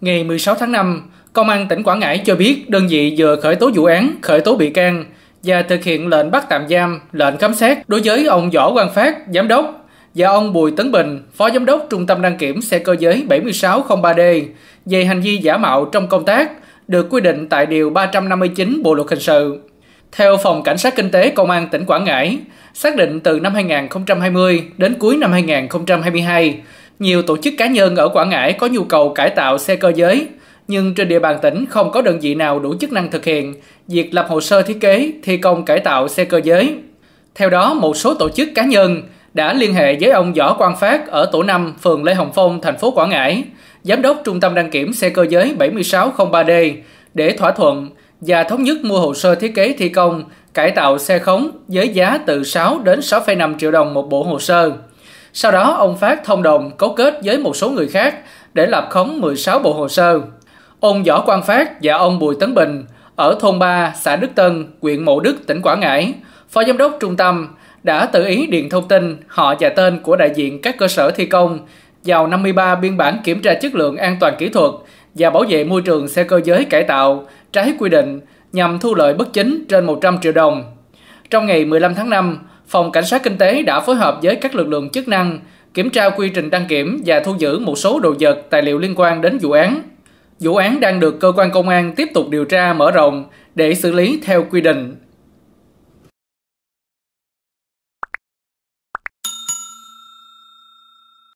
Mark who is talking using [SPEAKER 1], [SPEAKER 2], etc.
[SPEAKER 1] Ngày 16 tháng 5, Công an tỉnh Quảng Ngãi cho biết đơn vị vừa khởi tố vụ án, khởi tố bị can và thực hiện lệnh bắt tạm giam, lệnh khám xét đối với ông Võ Quang Phát, giám đốc và ông Bùi Tấn Bình, phó giám đốc Trung tâm đăng kiểm xe cơ giới 7603D về hành vi giả mạo trong công tác được quy định tại điều 359 Bộ luật hình sự. Theo Phòng Cảnh sát Kinh tế Công an tỉnh Quảng Ngãi, xác định từ năm 2020 đến cuối năm 2022, nhiều tổ chức cá nhân ở Quảng Ngãi có nhu cầu cải tạo xe cơ giới, nhưng trên địa bàn tỉnh không có đơn vị nào đủ chức năng thực hiện việc lập hồ sơ thiết kế, thi công cải tạo xe cơ giới. Theo đó, một số tổ chức cá nhân đã liên hệ với ông Võ Quang Phát ở tổ 5, phường Lê Hồng Phong, thành phố Quảng Ngãi, giám đốc trung tâm đăng kiểm xe cơ giới 7603D để thỏa thuận và thống nhất mua hồ sơ thiết kế thi công, cải tạo xe khống với giá từ 6 đến 6,5 triệu đồng một bộ hồ sơ. Sau đó, ông Phát thông đồng cấu kết với một số người khác để lập khống 16 bộ hồ sơ. Ông Võ Quang Phát và ông Bùi Tấn Bình ở thôn 3, xã Đức Tân, huyện Mộ Đức, tỉnh Quảng Ngãi, Phó Giám đốc Trung tâm đã tự ý điền thông tin họ và tên của đại diện các cơ sở thi công vào 53 biên bản kiểm tra chất lượng an toàn kỹ thuật và bảo vệ môi trường xe cơ giới cải tạo trái quy định nhằm thu lợi bất chính trên 100 triệu đồng. Trong ngày 15 tháng 5, Phòng Cảnh sát Kinh tế đã phối hợp với các lực lượng chức năng kiểm tra quy trình đăng kiểm và thu giữ một số đồ vật tài liệu liên quan đến vụ án. Vụ án đang được cơ quan công an tiếp tục điều tra mở rộng để xử lý theo quy định.